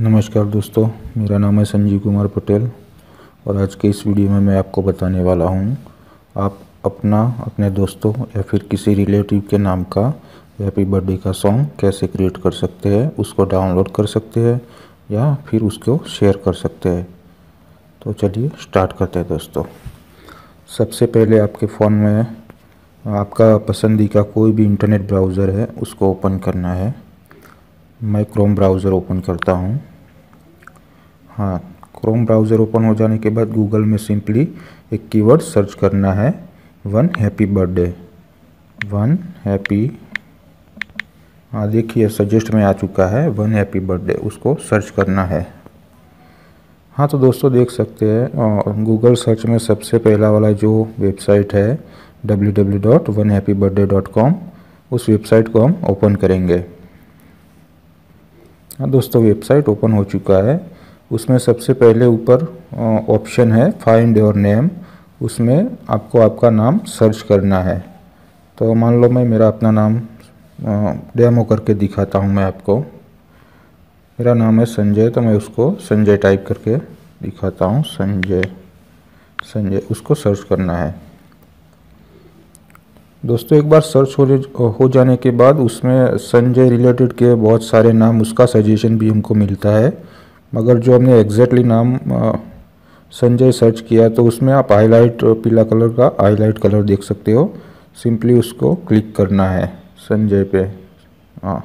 नमस्कार दोस्तों मेरा नाम है संजीव कुमार पटेल और आज के इस वीडियो में मैं आपको बताने वाला हूँ आप अपना अपने दोस्तों या फिर किसी रिलेटिव के नाम का हैप्पी बर्थडे का सॉन्ग कैसे क्रिएट कर सकते हैं उसको डाउनलोड कर सकते हैं या फिर उसको शेयर कर सकते हैं तो चलिए स्टार्ट करते हैं दोस्तों सबसे पहले आपके फ़ोन में आपका पसंदीदा कोई भी इंटरनेट ब्राउज़र है उसको ओपन करना है मैं क्रोम ब्राउज़र ओपन करता हूँ हाँ क्रोम ब्राउज़र ओपन हो जाने के बाद गूगल में सिंपली एक कीवर्ड सर्च करना है one happy birthday one happy हाँ देखिए सजेस्ट में आ चुका है वन हैप्पी बर्थडे उसको सर्च करना है हाँ तो दोस्तों देख सकते हैं गूगल सर्च में सबसे पहला वाला जो वेबसाइट है W W dot one happy birthday dot com उस वेबसाइट को हम ओपन करेंगे हाँ दोस्तों वेबसाइट ओपन हो चुका है उसमें सबसे पहले ऊपर ऑप्शन है फाइंड योर नेम उसमें आपको आपका नाम सर्च करना है तो मान लो मैं मेरा अपना नाम डेमो करके दिखाता हूँ मैं आपको मेरा नाम है संजय तो मैं उसको संजय टाइप करके दिखाता हूँ संजय संजय उसको सर्च करना है दोस्तों एक बार सर्च हो हो जाने के बाद उसमें संजय रिलेटेड के बहुत सारे नाम उसका सजेशन भी हमको मिलता है मगर जो हमने एग्जैक्टली नाम संजय सर्च किया तो उसमें आप हाईलाइट पीला कलर का हाईलाइट कलर देख सकते हो सिंपली उसको क्लिक करना है संजय पे हाँ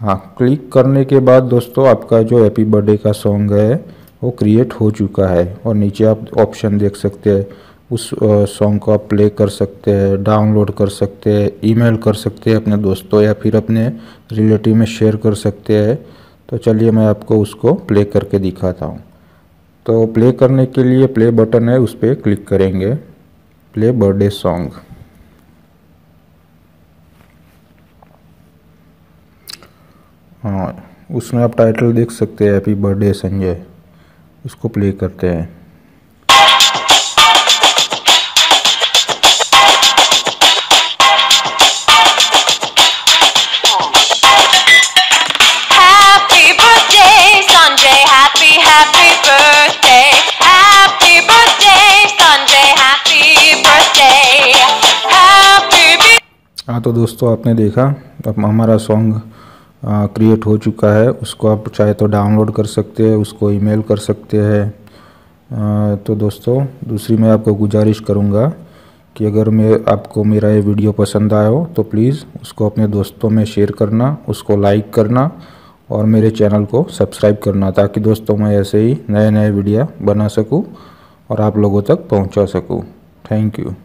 हाँ क्लिक करने के बाद दोस्तों आपका जो हैप्पी बर्थडे का सॉन्ग है वो क्रिएट हो चुका है और नीचे आप ऑप्शन देख सकते हैं उस सॉन्ग को आप प्ले कर सकते हैं डाउनलोड कर सकते हैं ईमेल कर सकते हैं अपने दोस्तों या फिर अपने रिलेटिव में शेयर कर सकते हैं तो चलिए मैं आपको उसको प्ले करके दिखाता हूँ तो प्ले करने के लिए प्ले बटन है उस पर क्लिक करेंगे प्ले बर्थडे सॉन्ग हाँ उसमें आप टाइटल देख सकते हैं हैप्पी बर्थडे संजय उसको प्ले करते हैं हाँ तो दोस्तों आपने देखा अब हमारा सॉन्ग क्रिएट हो चुका है उसको आप चाहे तो डाउनलोड कर सकते हैं उसको ईमेल कर सकते हैं तो दोस्तों दूसरी मैं आपको गुजारिश करूँगा कि अगर मैं आपको मेरा ये वीडियो पसंद आया हो तो प्लीज़ उसको अपने दोस्तों में शेयर करना उसको लाइक करना और मेरे चैनल को सब्सक्राइब करना ताकि दोस्तों मैं ऐसे ही नए नए वीडियो बना सकूँ और आप लोगों तक पहुँचा सकूँ थैंक यू